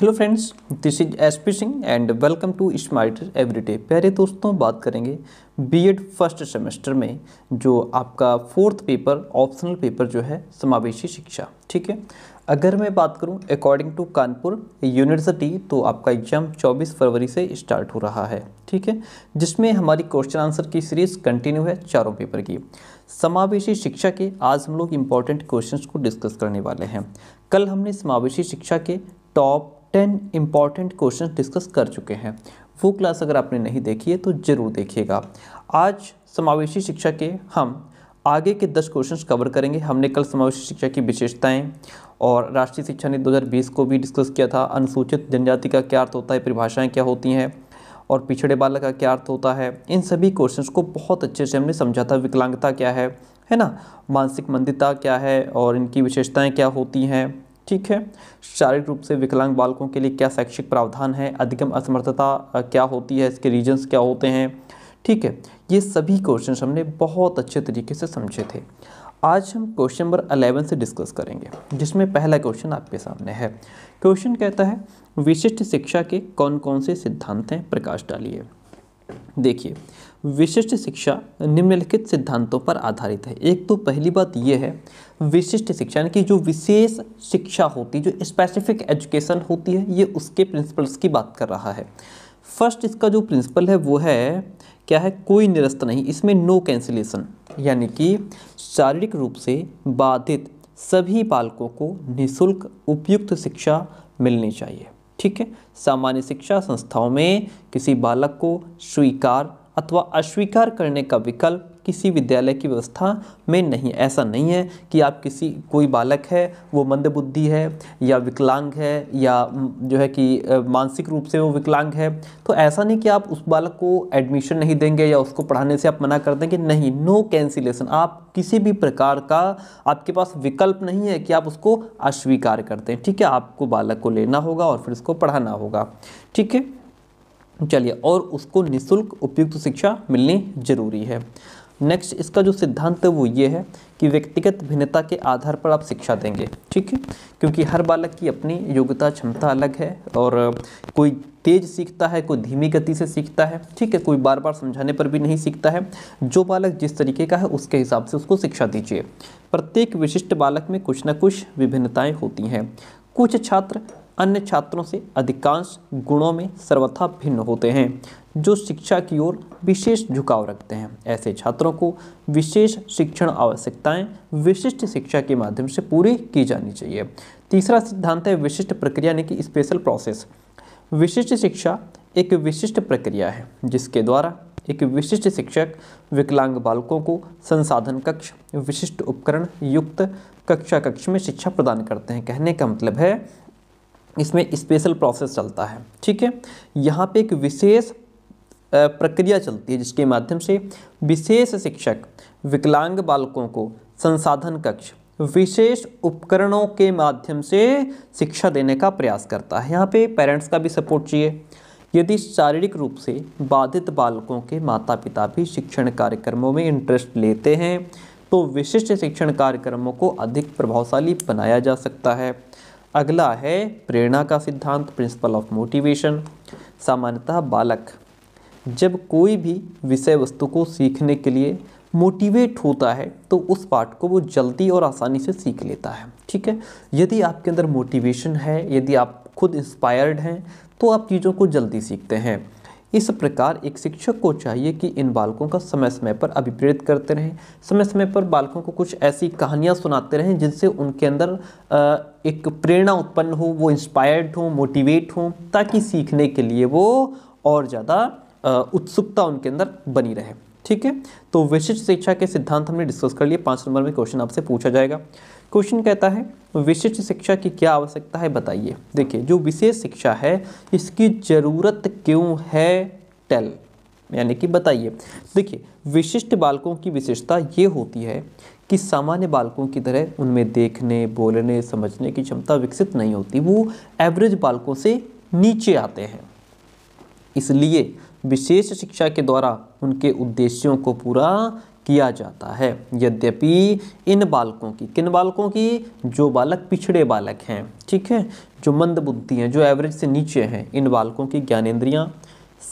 hello friends this is S P Singh and welcome to smart everyday प्यारे दोस्तों बात करेंगे बीएड फर्स्ट सेमेस्टर में जो आपका फोर्थ पेपर ऑप्शनल पेपर जो है समावेशी शिक्षा ठीक है अगर मैं बात करूं अकॉर्डिंग टू कानपुर यूनिवर्सिटी तो आपका एग्ज़ाम 24 फरवरी से स्टार्ट हो रहा है ठीक है जिसमें हमारी क्वेश्चन आंसर की सीरीज़ कंटिन्यू है चारों पेपर की समावेशी शिक्षा के आज हम लोग इम्पॉर्टेंट क्वेश्चन को डिस्कस करने वाले हैं कल हमने समावेशी शिक्षा के top ten important question discuss कर चुके हैं वो क्लास अगर आपने नहीं देखी है तो ज़रूर देखिएगा आज समावेशी शिक्षा के हम आगे के दस क्वेश्चंस कवर करेंगे हमने कल समावेशी शिक्षा की विशेषताएं और राष्ट्रीय शिक्षा नीति 2020 को भी डिस्कस किया था अनुसूचित जनजाति का क्या अर्थ होता है परिभाषाएं क्या होती हैं और पिछड़े बालक का क्या अर्थ होता है इन सभी क्वेश्चंस को बहुत अच्छे से हमने समझा था विकलांगता क्या है है ना मानसिक मंदिता क्या है और इनकी विशेषताएँ क्या होती हैं ठीक है शारीरिक रूप से विकलांग बालकों के लिए क्या शैक्षिक प्रावधान है अधिकम असमर्थता क्या होती है इसके रीजन्स क्या होते हैं ठीक है ये सभी क्वेश्चन हमने बहुत अच्छे तरीके से समझे थे आज हम क्वेश्चन नंबर अलेवन से डिस्कस करेंगे जिसमें पहला क्वेश्चन आपके सामने है क्वेश्चन कहता है विशिष्ट शिक्षा के कौन कौन से सिद्धांत हैं प्रकाश डालिए देखिए विशिष्ट शिक्षा निम्नलिखित सिद्धांतों पर आधारित है एक तो पहली बात यह है विशिष्ट शिक्षा यानी कि जो विशेष शिक्षा होती जो स्पेसिफिक एजुकेशन होती है ये उसके प्रिंसिपल्स की बात कर रहा है फर्स्ट इसका जो प्रिंसिपल है वो है क्या है कोई निरस्त नहीं इसमें नो कैंसिलेशन यानी कि शारीरिक रूप से बाधित सभी बालकों को निःशुल्क उपयुक्त शिक्षा मिलनी चाहिए ठीक है सामान्य शिक्षा संस्थाओं में किसी बालक को स्वीकार अथवा अस्वीकार करने का विकल्प किसी विद्यालय की व्यवस्था में नहीं ऐसा नहीं है कि आप किसी कोई बालक है वो मंदबुद्धि है या विकलांग है या जो है कि मानसिक रूप से वो विकलांग है तो ऐसा नहीं कि आप उस बालक को एडमिशन नहीं देंगे या उसको पढ़ाने से आप मना कर देंगे नहीं नो कैंसिलेशन आप किसी भी प्रकार का आपके पास विकल्प नहीं है कि आप उसको अस्वीकार करते हैं ठीक है आपको बालक को लेना होगा और फिर उसको पढ़ाना होगा ठीक है चलिए और उसको निशुल्क उपयुक्त शिक्षा मिलनी जरूरी है नेक्स्ट इसका जो सिद्धांत है वो ये है कि व्यक्तिगत भिन्नता के आधार पर आप शिक्षा देंगे ठीक है क्योंकि हर बालक की अपनी योग्यता क्षमता अलग है और कोई तेज़ सीखता है कोई धीमी गति से सीखता है ठीक है कोई बार बार समझाने पर भी नहीं सीखता है जो बालक जिस तरीके का है उसके हिसाब से उसको शिक्षा दीजिए प्रत्येक विशिष्ट बालक में कुछ ना कुछ विभिन्नताएँ होती हैं कुछ छात्र अन्य छात्रों से अधिकांश गुणों में सर्वथा भिन्न होते हैं जो शिक्षा की ओर विशेष झुकाव रखते हैं ऐसे छात्रों को विशेष शिक्षण आवश्यकताएं विशिष्ट शिक्षा के माध्यम से पूरी की जानी चाहिए तीसरा सिद्धांत है विशिष्ट प्रक्रिया यानी कि स्पेशल प्रोसेस विशिष्ट शिक्षा एक विशिष्ट प्रक्रिया है जिसके द्वारा एक विशिष्ट शिक्षक विकलांग बालकों को संसाधन कक्ष विशिष्ट उपकरण युक्त कक्षा कक्ष में शिक्षा प्रदान करते हैं कहने का मतलब है इसमें स्पेशल प्रोसेस चलता है ठीक है यहाँ पे एक विशेष प्रक्रिया चलती है जिसके माध्यम से विशेष शिक्षक विकलांग बालकों को संसाधन कक्ष विशेष उपकरणों के माध्यम से शिक्षा देने का प्रयास करता है यहाँ पे पेरेंट्स का भी सपोर्ट चाहिए यदि शारीरिक रूप से बाधित बालकों के माता पिता भी शिक्षण कार्यक्रमों में इंटरेस्ट लेते हैं तो विशिष्ट शिक्षण कार्यक्रमों को अधिक प्रभावशाली बनाया जा सकता है अगला है प्रेरणा का सिद्धांत प्रिंसिपल ऑफ मोटिवेशन सामान्यतः बालक जब कोई भी विषय वस्तु को सीखने के लिए मोटिवेट होता है तो उस पार्ट को वो जल्दी और आसानी से सीख लेता है ठीक है यदि आपके अंदर मोटिवेशन है यदि आप खुद इंस्पायर्ड हैं तो आप चीज़ों को जल्दी सीखते हैं इस प्रकार एक शिक्षक को चाहिए कि इन बालकों का समय समय पर अभिप्रेरित करते रहें समय समय पर बालकों को कुछ ऐसी कहानियाँ सुनाते रहें जिनसे उनके अंदर एक प्रेरणा उत्पन्न हो वो इंस्पायर्ड हों मोटिवेट हों ताकि सीखने के लिए वो और ज़्यादा उत्सुकता उनके अंदर बनी रहे ठीक है तो विशिष्ट शिक्षा के सिद्धांत हमने डिस्कस कर लिए पाँच नंबर में क्वेश्चन आपसे पूछा जाएगा क्वेश्चन कहता है विशिष्ट शिक्षा की क्या आवश्यकता है बताइए देखिए जो विशेष शिक्षा है इसकी ज़रूरत क्यों है टेल यानी कि बताइए देखिए विशिष्ट बालकों की विशेषता ये होती है कि सामान्य बालकों की तरह उनमें देखने बोलने समझने की क्षमता विकसित नहीं होती वो एवरेज बालकों से नीचे आते हैं इसलिए विशेष शिक्षा के द्वारा उनके उद्देश्यों को पूरा किया जाता है यद्यपि इन बालकों की किन बालकों की जो बालक पिछड़े बालक हैं ठीक है जो मंद बुद्धि हैं जो एवरेज से नीचे हैं इन बालकों की ज्ञानेन्द्रियाँ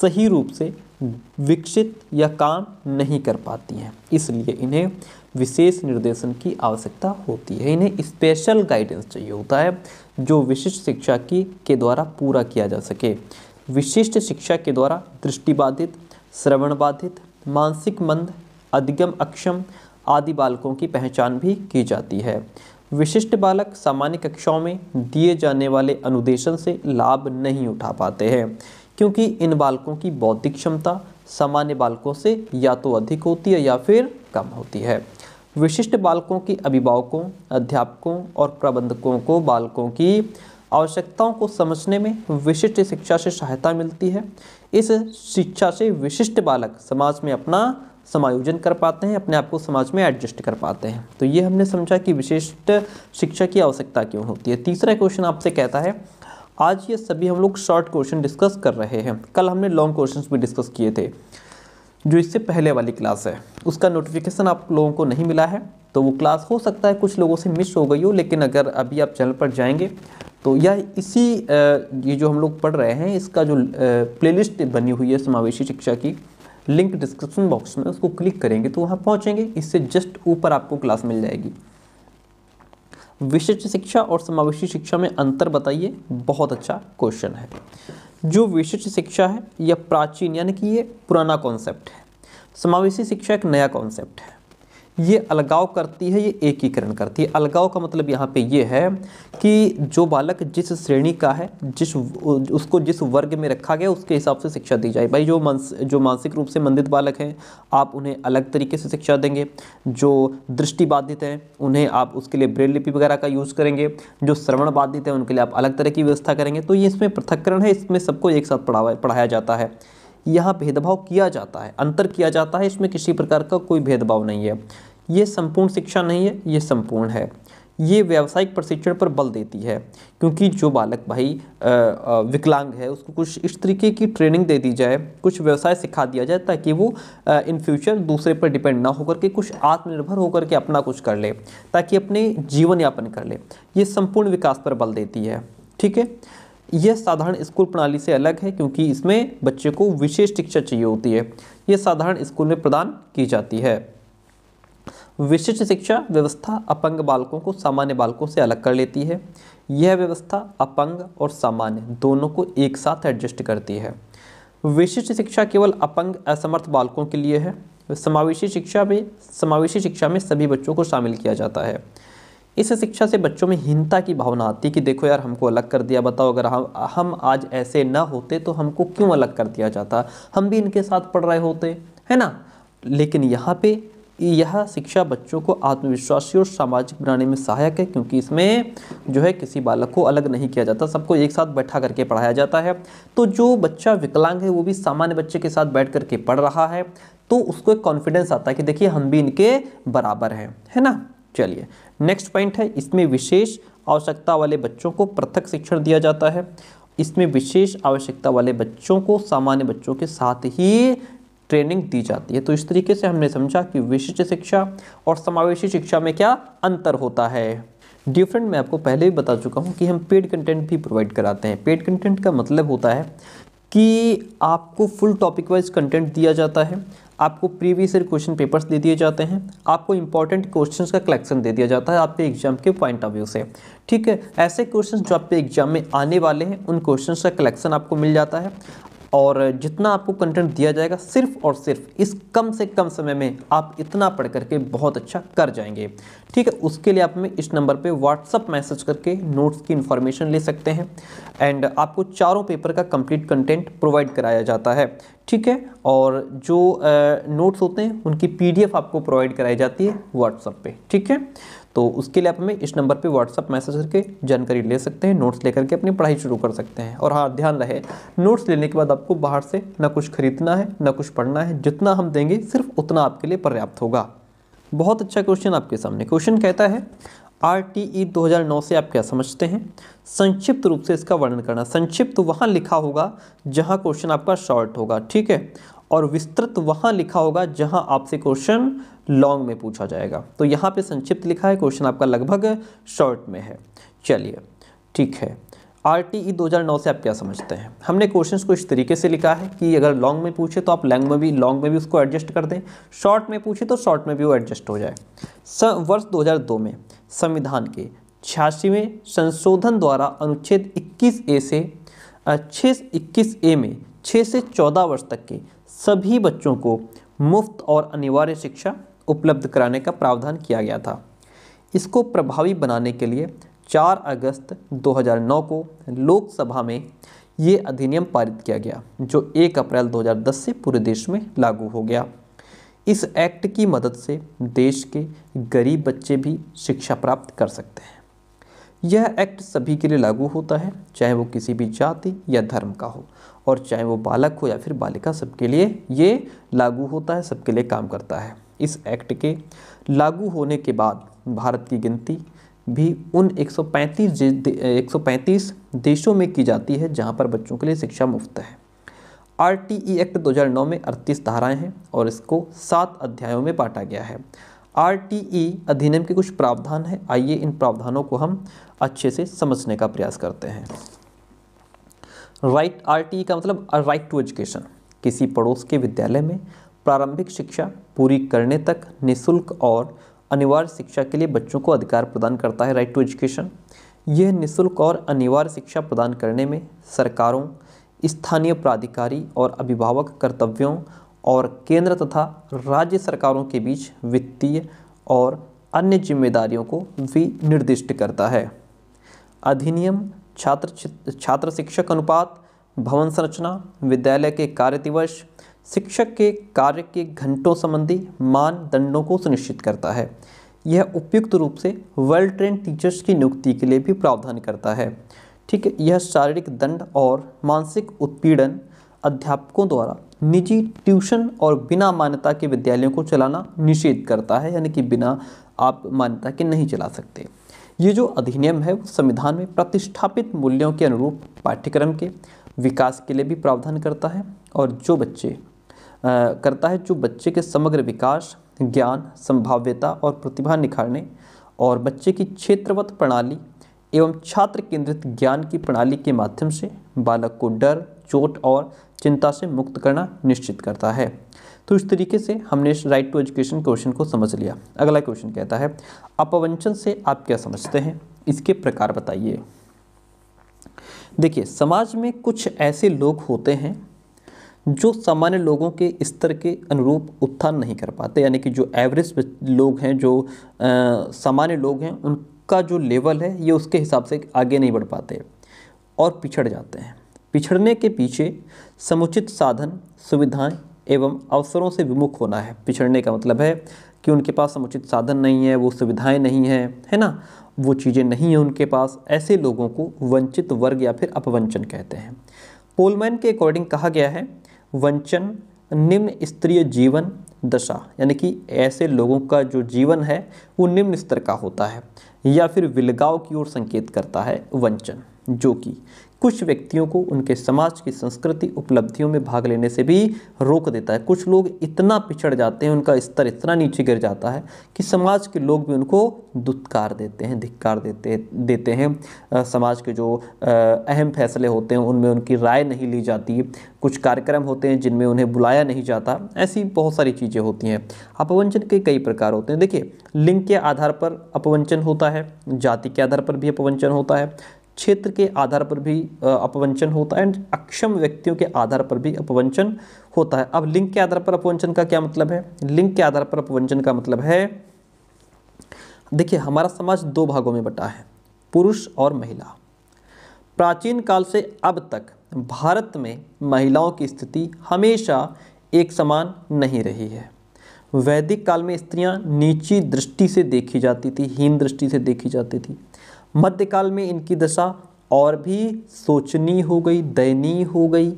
सही रूप से विकसित या काम नहीं कर पाती हैं इसलिए इन्हें विशेष निर्देशन की आवश्यकता होती है इन्हें स्पेशल गाइडेंस चाहिए होता है जो विशिष्ट शिक्षा की के द्वारा पूरा किया जा सके विशिष्ट शिक्षा के द्वारा दृष्टिबाधित श्रवणबाधित श्रवण बाधित मानसिक मंद अधिगम अक्षम आदि बालकों की पहचान भी की जाती है विशिष्ट बालक सामान्य कक्षाओं में दिए जाने वाले अनुदेशन से लाभ नहीं उठा पाते हैं क्योंकि इन बालकों की बौद्धिक क्षमता सामान्य बालकों से या तो अधिक होती है या फिर कम होती है विशिष्ट बालकों के अभिभावकों अध्यापकों और प्रबंधकों को बालकों की आवश्यकताओं को समझने में विशिष्ट शिक्षा से सहायता मिलती है इस शिक्षा से विशिष्ट बालक समाज में अपना समायोजन कर पाते हैं अपने आप को समाज में एडजस्ट कर पाते हैं तो ये हमने समझा कि विशिष्ट शिक्षा की आवश्यकता क्यों होती है तीसरा क्वेश्चन आपसे कहता है आज ये सभी हम लोग शॉर्ट क्वेश्चन डिस्कस कर रहे हैं कल हमने लॉन्ग क्वेश्चन भी डिस्कस किए थे जो इससे पहले वाली क्लास है उसका नोटिफिकेशन आप लोगों को नहीं मिला है तो वो क्लास हो सकता है कुछ लोगों से मिस हो गई हो लेकिन अगर अभी आप चैनल पर जाएंगे तो या इसी ये जो हम लोग पढ़ रहे हैं इसका जो प्लेलिस्ट बनी हुई है समावेशी शिक्षा की लिंक डिस्क्रिप्शन बॉक्स में उसको क्लिक करेंगे तो वहाँ पहुँचेंगे इससे जस्ट ऊपर आपको क्लास मिल जाएगी विशिष्ट शिक्षा और समावेशी शिक्षा में अंतर बताइए बहुत अच्छा क्वेश्चन है जो विशिष्ट शिक्षा है यह प्राचीन यानी कि ये पुराना कॉन्सेप्ट है समावेशी शिक्षा एक नया कॉन्सेप्ट है ये अलगाव करती है ये एकीकरण करती है अलगाव का मतलब यहाँ पे ये है कि जो बालक जिस श्रेणी का है जिस उसको जिस वर्ग में रखा गया उसके हिसाब से शिक्षा दी जाए भाई जो मानस जो मानसिक रूप से मंदित बालक हैं आप उन्हें अलग तरीके से शिक्षा देंगे जो दृष्टि बाधित हैं उन्हें आप उसके लिए ब्रेल लिपि वगैरह का यूज़ करेंगे जो श्रवण बाधित हैं उनके लिए आप अलग तरह की व्यवस्था करेंगे तो ये इसमें पृथककरण है इसमें सबको एक साथ पढ़ावा पढ़ाया जाता है यहाँ भेदभाव किया जाता है अंतर किया जाता है इसमें किसी प्रकार का कोई भेदभाव नहीं है ये संपूर्ण शिक्षा नहीं है ये संपूर्ण है ये व्यावसायिक प्रशिक्षण पर बल देती है क्योंकि जो बालक भाई विकलांग है उसको कुछ इस तरीके की ट्रेनिंग दे दी जाए कुछ व्यवसाय सिखा दिया जाए ताकि वो इन फ्यूचर दूसरे पर डिपेंड ना होकर के कुछ आत्मनिर्भर होकर के अपना कुछ कर ले ताकि अपने जीवन यापन कर ले ये संपूर्ण विकास पर बल देती है ठीक है यह साधारण स्कूल प्रणाली से अलग है क्योंकि इसमें बच्चे को विशेष शिक्षा चाहिए होती है यह साधारण स्कूल में प्रदान की जाती है विशिष्ट शिक्षा व्यवस्था अपंग बालकों को सामान्य बालकों से अलग कर लेती है यह व्यवस्था अपंग और सामान्य दोनों को एक साथ एडजस्ट करती है विशिष्ट शिक्षा केवल अपंग असमर्थ बालकों के लिए है समावेशी शिक्षा में समावेशी शिक्षा में सभी बच्चों को शामिल किया जाता है इस शिक्षा से बच्चों में हीनता की भावना आती है कि देखो यार हमको अलग कर दिया बताओ अगर हम हम आज ऐसे ना होते तो हमको क्यों अलग कर दिया जाता हम भी इनके साथ पढ़ रहे होते है ना लेकिन यहाँ पे यह शिक्षा बच्चों को आत्मविश्वासी और सामाजिक बनाने में सहायक है क्योंकि इसमें जो है किसी बालक को अलग नहीं किया जाता सबको एक साथ बैठा करके पढ़ाया जाता है तो जो बच्चा विकलांग है वो भी सामान्य बच्चे के साथ बैठ करके पढ़ रहा है तो उसको एक कॉन्फिडेंस आता है कि देखिए हम भी इनके बराबर हैं है ना चलिए नेक्स्ट पॉइंट है इसमें विशेष आवश्यकता वाले बच्चों को पृथक शिक्षण दिया जाता है इसमें विशेष आवश्यकता वाले बच्चों को सामान्य बच्चों के साथ ही ट्रेनिंग दी जाती है तो इस तरीके से हमने समझा कि विशिष्ट शिक्षा और समावेशी शिक्षा में क्या अंतर होता है डिफरेंट मैं आपको पहले भी बता चुका हूँ कि हम पेड कंटेंट भी प्रोवाइड कराते हैं पेड कंटेंट का मतलब होता है कि आपको फुल टॉपिक वाइज कंटेंट दिया जाता है आपको प्रीवियस ईयर क्वेश्चन पेपर्स दे दिए जाते हैं आपको इंपॉर्टेंट क्वेश्चंस का कलेक्शन दे दिया जाता है आपके एग्जाम के पॉइंट ऑफ व्यू से ठीक है ऐसे क्वेश्चंस जो आपके एग्जाम में आने वाले हैं उन क्वेश्चंस का कलेक्शन आपको मिल जाता है और जितना आपको कंटेंट दिया जाएगा सिर्फ और सिर्फ इस कम से कम समय में आप इतना पढ़ करके बहुत अच्छा कर जाएंगे ठीक है उसके लिए आप में इस नंबर पे व्हाट्सअप मैसेज करके नोट्स की इन्फॉर्मेशन ले सकते हैं एंड आपको चारों पेपर का कंप्लीट कंटेंट प्रोवाइड कराया जाता है ठीक है और जो नोट्स होते हैं उनकी पीडीएफ आपको प्रोवाइड कराई जाती है व्हाट्सअप पे ठीक है तो उसके लिए आप हमें इस नंबर पे व्हाट्सअप मैसेज करके जानकारी ले सकते हैं नोट्स लेकर के अपनी पढ़ाई शुरू कर सकते हैं और हाँ ध्यान रहे नोट्स लेने के बाद आपको बाहर से ना कुछ खरीदना है ना कुछ पढ़ना है जितना हम देंगे सिर्फ उतना आपके लिए पर्याप्त होगा बहुत अच्छा क्वेश्चन आपके सामने क्वेश्चन कहता है आर टी ई नौ से आप क्या समझते हैं संक्षिप्त रूप से इसका वर्णन करना संक्षिप्त वहाँ लिखा होगा जहाँ क्वेश्चन आपका शॉर्ट होगा ठीक है और विस्तृत वहाँ लिखा होगा जहाँ आपसे क्वेश्चन लॉन्ग में पूछा जाएगा तो यहाँ पे संक्षिप्त लिखा है क्वेश्चन आपका लगभग शॉर्ट में है चलिए ठीक है आर टी ई दो से आप क्या समझते हैं हमने क्वेश्चंस को इस तरीके से लिखा है कि अगर लॉन्ग में पूछे तो आप लैंग में भी लॉन्ग में भी उसको एडजस्ट कर दें शॉर्ट में पूछे तो शॉर्ट में भी वो एडजस्ट हो जाए स वर्ष 2002 में संविधान के छियासीवें संशोधन द्वारा अनुच्छेद 21 ए से छः इक्कीस ए में छः से चौदह वर्ष तक के सभी बच्चों को मुफ्त और अनिवार्य शिक्षा उपलब्ध कराने का प्रावधान किया गया था इसको प्रभावी बनाने के लिए 4 अगस्त 2009 को लोकसभा में ये अधिनियम पारित किया गया जो 1 अप्रैल 2010 से पूरे देश में लागू हो गया इस एक्ट की मदद से देश के गरीब बच्चे भी शिक्षा प्राप्त कर सकते हैं यह एक्ट सभी के लिए लागू होता है चाहे वो किसी भी जाति या धर्म का हो और चाहे वो बालक हो या फिर बालिका सबके लिए ये लागू होता है सबके लिए काम करता है इस एक्ट के लागू होने के बाद भारत की गिनती भी उन 135 135 देशों में की जाती है जहाँ पर बच्चों के लिए शिक्षा मुफ्त है आरटीई एक्ट 2009 में 38 धाराएं हैं और इसको सात अध्यायों में बांटा गया है आरटीई अधिनियम के कुछ प्रावधान हैं आइए इन प्रावधानों को हम अच्छे से समझने का प्रयास करते हैं राइट आरटीई का मतलब राइट टू एजुकेशन किसी पड़ोस के विद्यालय में प्रारंभिक शिक्षा पूरी करने तक निःशुल्क और अनिवार्य शिक्षा के लिए बच्चों को अधिकार प्रदान करता है राइट टू एजुकेशन यह निःशुल्क और अनिवार्य शिक्षा प्रदान करने में सरकारों स्थानीय प्राधिकारी और अभिभावक कर्तव्यों और केंद्र तथा राज्य सरकारों के बीच वित्तीय और अन्य जिम्मेदारियों को भी निर्दिष्ट करता है अधिनियम छात्र छात्र शिक्षक अनुपात भवन संरचना विद्यालय के कार्य दिवस शिक्षक के कार्य के घंटों संबंधी मानदंडों को सुनिश्चित करता है यह उपयुक्त रूप से वेल ट्रेन टीचर्स की नियुक्ति के लिए भी प्रावधान करता है ठीक है यह शारीरिक दंड और मानसिक उत्पीड़न अध्यापकों द्वारा निजी ट्यूशन और बिना मान्यता के विद्यालयों को चलाना निषेध करता है यानी कि बिना आप मान्यता के नहीं चला सकते ये जो अधिनियम है वो संविधान में प्रतिष्ठापित मूल्यों के अनुरूप पाठ्यक्रम के विकास के लिए भी प्रावधान करता है और जो बच्चे आ, करता है जो बच्चे के समग्र विकास ज्ञान संभाव्यता और प्रतिभा निखारने और बच्चे की क्षेत्रवत प्रणाली एवं छात्र केंद्रित ज्ञान की प्रणाली के माध्यम से बालक को डर चोट और चिंता से मुक्त करना निश्चित करता है तो इस तरीके से हमने इस राइट टू एजुकेशन क्वेश्चन को समझ लिया अगला क्वेश्चन कहता है अपवंचन से आप क्या समझते हैं इसके प्रकार बताइए देखिए समाज में कुछ ऐसे लोग होते हैं जो सामान्य लोगों के स्तर के अनुरूप उत्थान नहीं कर पाते यानी कि जो एवरेज लोग हैं जो सामान्य लोग हैं उन का जो लेवल है ये उसके हिसाब से आगे नहीं बढ़ पाते और पिछड़ जाते हैं पिछड़ने के पीछे समुचित साधन सुविधाएं एवं अवसरों से विमुख होना है पिछड़ने का मतलब है कि उनके पास समुचित साधन नहीं है वो सुविधाएं नहीं हैं है ना वो चीज़ें नहीं हैं उनके पास ऐसे लोगों को वंचित वर्ग या फिर अपवंचन कहते हैं पोलमैन के अकॉर्डिंग कहा गया है वंचन निम्न स्तरीय जीवन दशा यानी कि ऐसे लोगों का जो जीवन है वो निम्न स्तर का होता है या फिर विलगाव की ओर संकेत करता है वंचन जो कि कुछ व्यक्तियों को उनके समाज की संस्कृति उपलब्धियों में भाग लेने से भी रोक देता है कुछ लोग इतना पिछड़ जाते हैं उनका स्तर इतना नीचे गिर जाता है कि समाज के लोग भी उनको दुत्कार देते हैं धिक्कार देते देते हैं आ, समाज के जो अहम फैसले होते हैं उनमें उनकी राय नहीं ली जाती कुछ कार्यक्रम होते हैं जिनमें उन्हें बुलाया नहीं जाता ऐसी बहुत सारी चीज़ें होती हैं अपवंचन के कई प्रकार होते हैं देखिए लिंग के आधार पर अपवंचन होता है जाति के आधार पर भी अपवंचन होता है क्षेत्र के आधार पर भी अपवंचन होता है एंड अक्षम व्यक्तियों के आधार पर भी अपवंचन होता है अब लिंग के आधार पर अपवंचन का क्या मतलब है लिंग के आधार पर अपवंचन का मतलब है देखिए हमारा समाज दो भागों में बटा है पुरुष और महिला प्राचीन काल से अब तक भारत में महिलाओं की स्थिति हमेशा एक समान नहीं रही है वैदिक काल में स्त्रियां नीची दृष्टि से देखी जाती थी हीन दृष्टि से देखी जाती थी मध्यकाल में इनकी दशा और भी सोचनीय हो गई दयनीय हो गई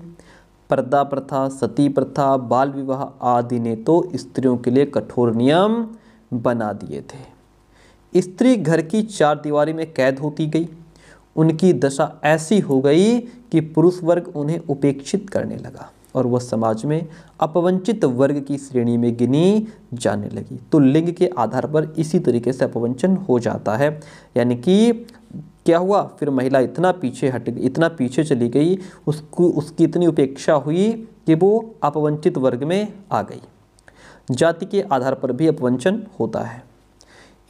पर्दा प्रथा सती प्रथा बाल विवाह आदि ने तो स्त्रियों के लिए कठोर नियम बना दिए थे स्त्री घर की चार दीवारी में कैद होती गई उनकी दशा ऐसी हो गई कि पुरुष वर्ग उन्हें उपेक्षित करने लगा और वह समाज में अपवंचित वर्ग की श्रेणी में गिनी जाने लगी तो लिंग के आधार पर इसी तरीके से अपवंचन हो जाता है यानी कि क्या हुआ फिर महिला इतना पीछे हट गई इतना पीछे चली गई उसको उसकी इतनी उपेक्षा हुई कि वो अपवंचित वर्ग में आ गई जाति के आधार पर भी अपवंचन होता है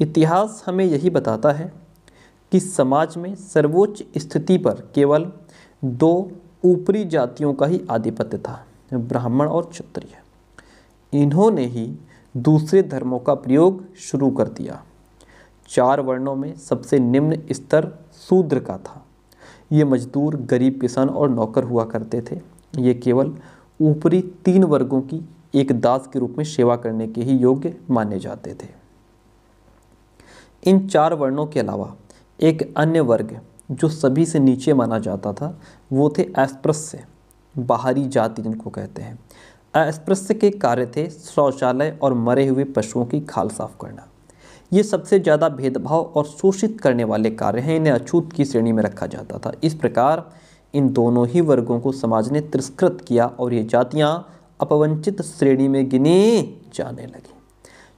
इतिहास हमें यही बताता है कि समाज में सर्वोच्च स्थिति पर केवल दो ऊपरी जातियों का ही आधिपत्य था ब्राह्मण और क्षत्रिय इन्होंने ही दूसरे धर्मों का प्रयोग शुरू कर दिया चार वर्णों में सबसे निम्न स्तर शूद्र का था ये मजदूर गरीब किसान और नौकर हुआ करते थे ये केवल ऊपरी तीन वर्गों की एक दास के रूप में सेवा करने के ही योग्य माने जाते थे इन चार वर्णों के अलावा एक अन्य वर्ग जो सभी से नीचे माना जाता था वो थे अस्पृश्य बाहरी जाति जिनको कहते हैं अस्पृश्य के कार्य थे शौचालय और मरे हुए पशुओं की खाल साफ करना ये सबसे ज़्यादा भेदभाव और शोषित करने वाले कार्य हैं इन्हें अछूत की श्रेणी में रखा जाता था इस प्रकार इन दोनों ही वर्गों को समाज ने तिरस्कृत किया और ये जातियाँ अपवंचित श्रेणी में गिनी जाने लगी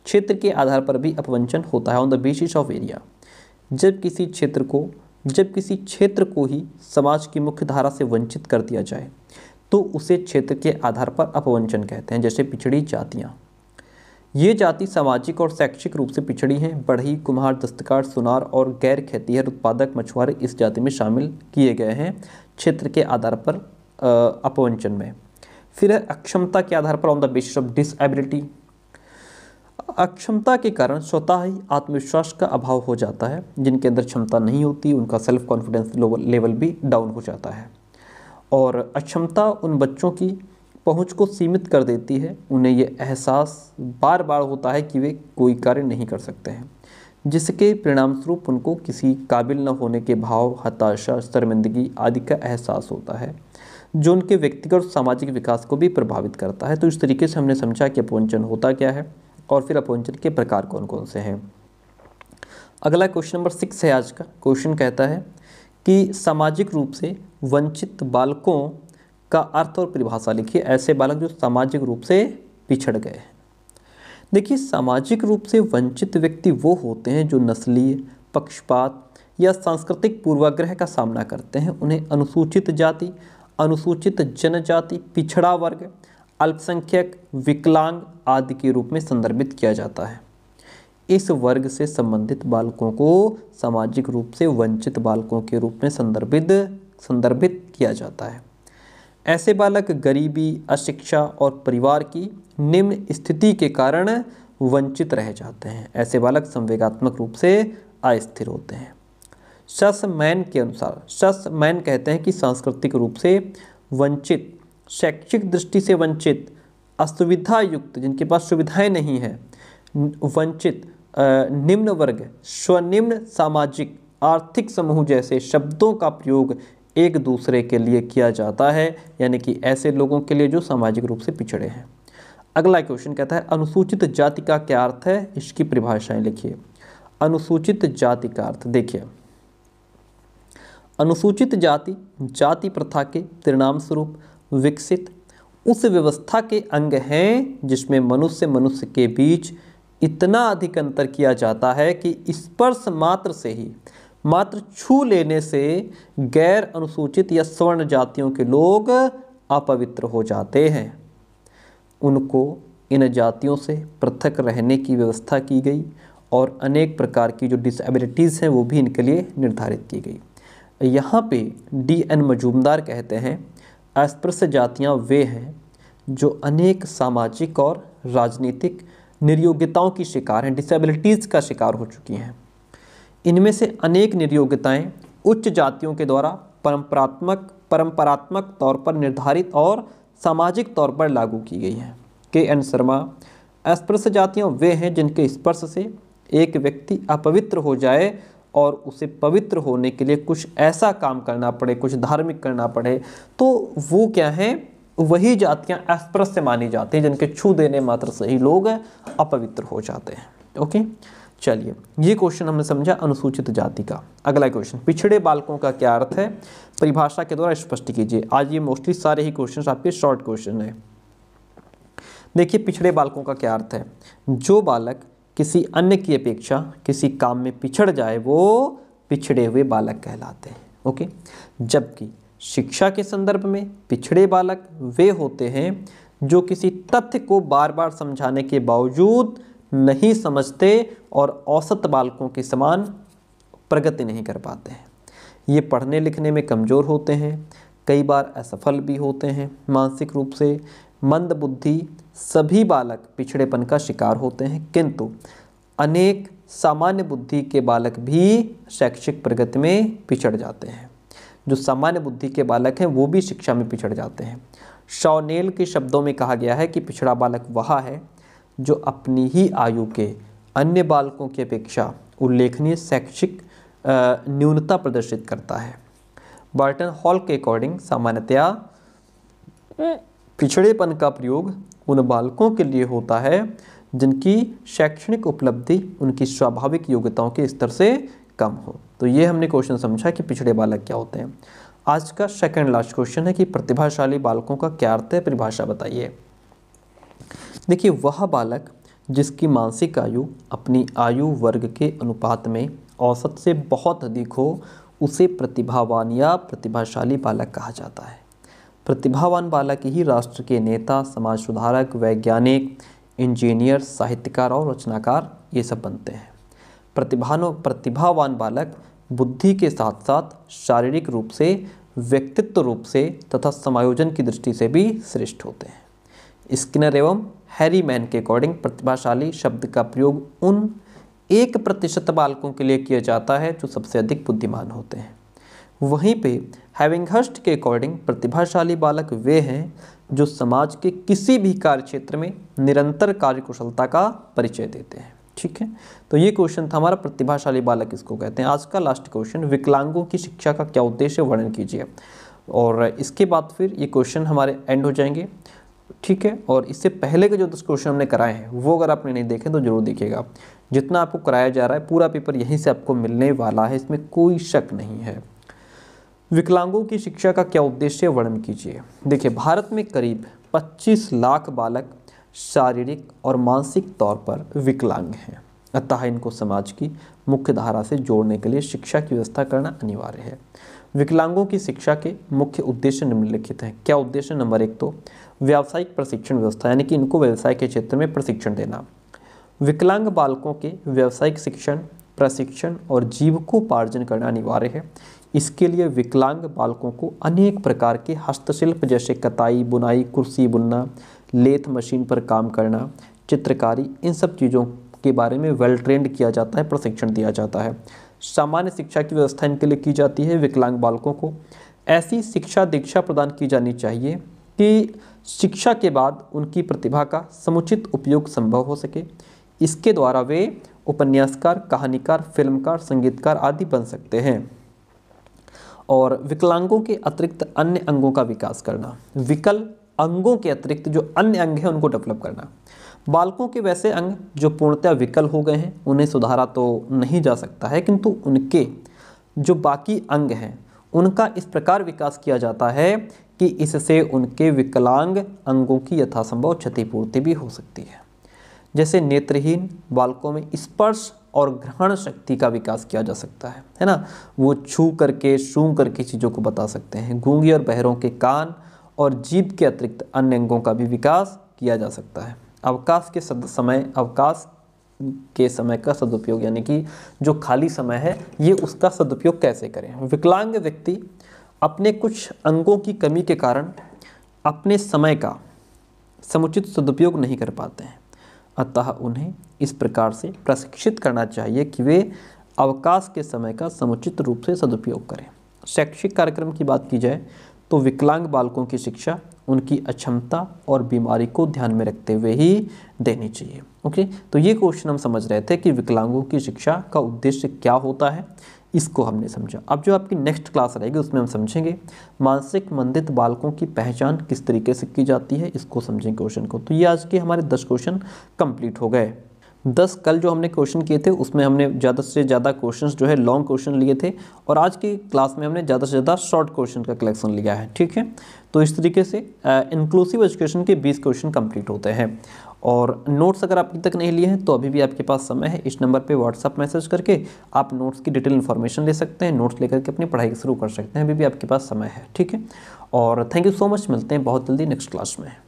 क्षेत्र के आधार पर भी अपवंचन होता है on the basis of area जब किसी क्षेत्र को जब किसी क्षेत्र को ही समाज की मुख्य धारा से वंचित कर दिया जाए तो उसे क्षेत्र के आधार पर अपवंचन कहते हैं जैसे पिछड़ी जातियाँ ये जाति सामाजिक और शैक्षिक रूप से पिछड़ी हैं बढ़ई कुम्हार दस्तकार सुनार और गैर खेतीहर उत्पादक मछुआरे इस जाति में शामिल किए गए हैं क्षेत्र के आधार पर अपवंचन में फिर अक्षमता के आधार पर on the basis of disability अक्षमता के कारण स्वतः ही आत्मविश्वास का अभाव हो जाता है जिनके अंदर क्षमता नहीं होती उनका सेल्फ कॉन्फिडेंस लेवल भी डाउन हो जाता है और अक्षमता उन बच्चों की पहुंच को सीमित कर देती है उन्हें यह एहसास बार बार होता है कि वे कोई कार्य नहीं कर सकते हैं जिसके परिणामस्वरूप उनको किसी काबिल न होने के भाव हताशा शर्मिंदगी आदि का एहसास होता है जो उनके व्यक्तिगत और सामाजिक विकास को भी प्रभावित करता है तो इस तरीके से हमने समझा कि अपवंचन होता क्या है और फिर अपवंचन के प्रकार कौन कौन से हैं अगला क्वेश्चन नंबर सिक्स है आज का क्वेश्चन कहता है कि सामाजिक रूप से वंचित बालकों का अर्थ और परिभाषा लिखिए ऐसे बालक जो सामाजिक रूप से पिछड़ गए हैं देखिए सामाजिक रूप से वंचित व्यक्ति वो होते हैं जो नस्लीय पक्षपात या सांस्कृतिक पूर्वाग्रह का सामना करते हैं उन्हें अनुसूचित जाति अनुसूचित जनजाति पिछड़ा वर्ग अल्पसंख्यक विकलांग आदि के रूप में संदर्भित किया जाता है इस वर्ग से संबंधित बालकों को सामाजिक रूप से वंचित बालकों के रूप में संदर्भित संदर्भित किया जाता है ऐसे बालक गरीबी अशिक्षा और परिवार की निम्न स्थिति के कारण वंचित रह जाते हैं ऐसे बालक संवेगात्मक रूप से अस्थिर होते हैं शस मैन के अनुसार शस मैन कहते हैं कि सांस्कृतिक रूप से वंचित शैक्षिक दृष्टि से वंचित असुविधा युक्त जिनके पास सुविधाएं नहीं है वंचित निम्न वर्ग स्वनिम्न सामाजिक आर्थिक समूह जैसे शब्दों का प्रयोग एक दूसरे के लिए किया जाता है यानी कि ऐसे लोगों के लिए जो सामाजिक रूप से पिछड़े हैं अगला क्वेश्चन कहता है अनुसूचित जाति का क्या अर्थ है इसकी परिभाषाएं लिखिए अनुसूचित जाति का अर्थ देखिए अनुसूचित जाति जाति प्रथा के परिणाम स्वरूप विकसित उस व्यवस्था के अंग हैं जिसमें मनुष्य मनुष्य के बीच इतना अधिक अंतर किया जाता है कि स्पर्श मात्र से ही मात्र छू लेने से गैर अनुसूचित या स्वर्ण जातियों के लोग अपवित्र हो जाते हैं उनको इन जातियों से पृथक रहने की व्यवस्था की गई और अनेक प्रकार की जो डिसेबिलिटीज़ हैं वो भी इनके लिए निर्धारित की गई यहाँ पे डी एन मजूमदार कहते हैं अस्पृश्य जातियाँ वे हैं जो अनेक सामाजिक और राजनीतिक निर्योग्यताओं की शिकार हैं डिसेबिलिटीज़ का शिकार हो चुकी हैं इनमें से अनेक निर्योग्यताएँ उच्च जातियों के द्वारा परंपरात्मक परंपरात्मक तौर पर निर्धारित और सामाजिक तौर पर लागू की गई हैं के एन शर्मा अस्पृश्य जातियाँ वे हैं जिनके स्पर्श से एक व्यक्ति अपवित्र हो जाए और उसे पवित्र होने के लिए कुछ ऐसा काम करना पड़े कुछ धार्मिक करना पड़े तो वो क्या है वही जातियाँ अस्पृश्य से मानी जाती हैं जिनके छू देने मात्र से ही लोग अपवित्र हो जाते हैं ओके चलिए ये क्वेश्चन हमने समझा अनुसूचित जाति का अगला क्वेश्चन पिछड़े बालकों का क्या अर्थ है परिभाषा के द्वारा स्पष्ट कीजिए आज ये मोस्टली सारे ही क्वेश्चन आपके शॉर्ट क्वेश्चन है देखिए पिछड़े बालकों का क्या अर्थ है जो बालक किसी अन्य की अपेक्षा किसी काम में पिछड़ जाए वो पिछड़े हुए बालक कहलाते हैं ओके जबकि शिक्षा के संदर्भ में पिछड़े बालक वे होते हैं जो किसी तथ्य को बार बार समझाने के बावजूद नहीं समझते और औसत बालकों के समान प्रगति नहीं कर पाते हैं ये पढ़ने लिखने में कमज़ोर होते हैं कई बार असफल भी होते हैं मानसिक रूप से मंद बुद्धि सभी बालक पिछड़ेपन का शिकार होते हैं किंतु अनेक सामान्य बुद्धि के बालक भी शैक्षिक प्रगति में पिछड़ जाते हैं जो सामान्य बुद्धि के बालक हैं वो भी शिक्षा में पिछड़ जाते हैं शौनेल के शब्दों में कहा गया है कि पिछड़ा बालक वह है जो अपनी ही आयु के अन्य बालकों की अपेक्षा उल्लेखनीय शैक्षिक न्यूनता प्रदर्शित करता है बर्टन हॉल के अकॉर्डिंग सामान्यतया पिछड़ेपन का प्रयोग उन बालकों के लिए होता है जिनकी शैक्षणिक उपलब्धि उनकी स्वाभाविक योग्यताओं के स्तर से कम हो तो ये हमने क्वेश्चन समझा कि पिछड़े बालक क्या होते हैं आज का सेकंड लास्ट क्वेश्चन है कि प्रतिभाशाली बालकों का क्या अर्थ है परिभाषा बताइए देखिए वह बालक जिसकी मानसिक आयु अपनी आयु वर्ग के अनुपात में औसत से बहुत अधिक हो उसे प्रतिभावान या प्रतिभाशाली बालक कहा जाता है प्रतिभावान बालक ही राष्ट्र के नेता समाज सुधारक वैज्ञानिक इंजीनियर साहित्यकार और रचनाकार ये सब बनते हैं प्रतिभा प्रतिभावान बालक बुद्धि के साथ साथ शारीरिक रूप से व्यक्तित्व रूप से तथा समायोजन की दृष्टि से भी श्रेष्ठ होते हैं स्किनर एवं हैरी मैन के अकॉर्डिंग प्रतिभाशाली शब्द का प्रयोग उन एक प्रतिशत बालकों के लिए किया जाता है जो सबसे अधिक बुद्धिमान होते हैं वहीं पे हर्स्ट के अकॉर्डिंग प्रतिभाशाली बालक वे हैं जो समाज के किसी भी कार्य क्षेत्र में निरंतर कार्यकुशलता का परिचय देते हैं ठीक है तो ये क्वेश्चन था हमारा प्रतिभाशाली बालक इसको कहते हैं आज का लास्ट क्वेश्चन विकलांगों की शिक्षा का क्या उद्देश्य वर्णन कीजिए और इसके बाद फिर ये क्वेश्चन हमारे एंड हो जाएंगे ठीक है और इससे पहले के जो दस क्वेश्चन हमने कराए हैं वो अगर आपने नहीं देखें तो जरूर देखिएगा जितना आपको कराया जा रहा है पूरा पेपर यहीं से आपको मिलने वाला है इसमें कोई शक नहीं है विकलांगों की शिक्षा का क्या उद्देश्य वर्णन कीजिए देखिए भारत में करीब 25 लाख बालक शारीरिक और मानसिक तौर पर विकलांग हैं अतः इनको समाज की मुख्य धारा से जोड़ने के लिए शिक्षा की व्यवस्था करना अनिवार्य है विकलांगों की शिक्षा के मुख्य उद्देश्य निम्नलिखित हैं क्या उद्देश्य नंबर एक तो व्यावसायिक प्रशिक्षण व्यवस्था यानी कि इनको व्यवसाय के क्षेत्र में प्रशिक्षण देना विकलांग बालकों के व्यावसायिक शिक्षण प्रशिक्षण और जीविकोपार्जन करना अनिवार्य है इसके लिए विकलांग बालकों को अनेक प्रकार के हस्तशिल्प जैसे कताई बुनाई कुर्सी बुनना लेथ मशीन पर काम करना चित्रकारी इन सब चीज़ों के बारे में वेल ट्रेंड किया जाता है प्रशिक्षण दिया जाता है सामान्य शिक्षा की व्यवस्था इनके लिए की जाती है विकलांग बालकों को ऐसी शिक्षा दीक्षा प्रदान की जानी चाहिए कि शिक्षा के बाद उनकी प्रतिभा का समुचित उपयोग संभव हो सके इसके द्वारा वे उपन्यासकार कहानीकार फिल्मकार संगीतकार आदि बन सकते हैं और विकलांगों के अतिरिक्त अन्य अंगों का विकास करना विकल अंगों के अतिरिक्त जो अन्य अंग हैं उनको डेवलप करना बालकों के वैसे अंग जो पूर्णतया विकल हो गए हैं उन्हें सुधारा तो नहीं जा सकता है किंतु उनके जो बाकी अंग हैं उनका इस प्रकार विकास किया जाता है कि इससे उनके विकलांग अंगों की यथासंभव क्षतिपूर्ति भी हो सकती है जैसे नेत्रहीन बालकों में स्पर्श और ग्रहण शक्ति का विकास किया जा सकता है है ना वो छू करके सूंघ करके चीज़ों को बता सकते हैं गूंगी और बहरों के कान और जीभ के अतिरिक्त अन्य अंगों का भी विकास किया जा सकता है अवकाश के समय अवकाश के समय का सदुपयोग यानी कि जो खाली समय है ये उसका सदुपयोग कैसे करें विकलांग व्यक्ति अपने कुछ अंगों की कमी के कारण अपने समय का समुचित सदुपयोग नहीं कर पाते हैं अतः उन्हें इस प्रकार से प्रशिक्षित करना चाहिए कि वे अवकाश के समय का समुचित रूप से सदुपयोग करें शैक्षिक कार्यक्रम की बात की जाए तो विकलांग बालकों की शिक्षा उनकी अक्षमता और बीमारी को ध्यान में रखते हुए ही देनी चाहिए ओके तो ये क्वेश्चन हम समझ रहे थे कि विकलांगों की शिक्षा का उद्देश्य क्या होता है इसको हमने समझा अब जो आपकी नेक्स्ट क्लास रहेगी उसमें हम समझेंगे मानसिक मंदित बालकों की पहचान किस तरीके से की जाती है इसको समझेंगे क्वेश्चन को तो ये आज के हमारे दस क्वेश्चन कंप्लीट हो गए दस कल जो हमने क्वेश्चन किए थे उसमें हमने ज़्यादा से ज़्यादा क्वेश्चंस जो है लॉन्ग क्वेश्चन लिए थे और आज की क्लास में हमने ज़्यादा से ज़्यादा शॉर्ट क्वेश्चन का कलेक्शन लिया है ठीक है तो इस तरीके से इंक्लूसिव एजुकेशन के बीस क्वेश्चन कंप्लीट होते हैं और नोट्स अगर आप अभी तक नहीं लिए हैं तो अभी भी आपके पास समय है इस नंबर पे व्हाट्सअप मैसेज करके आप नोट्स की डिटेल इन्फॉर्मेशन ले सकते हैं नोट्स लेकर के अपनी पढ़ाई शुरू कर सकते हैं अभी भी आपके पास समय है ठीक है और थैंक यू सो मच मिलते हैं बहुत जल्दी नेक्स्ट क्लास में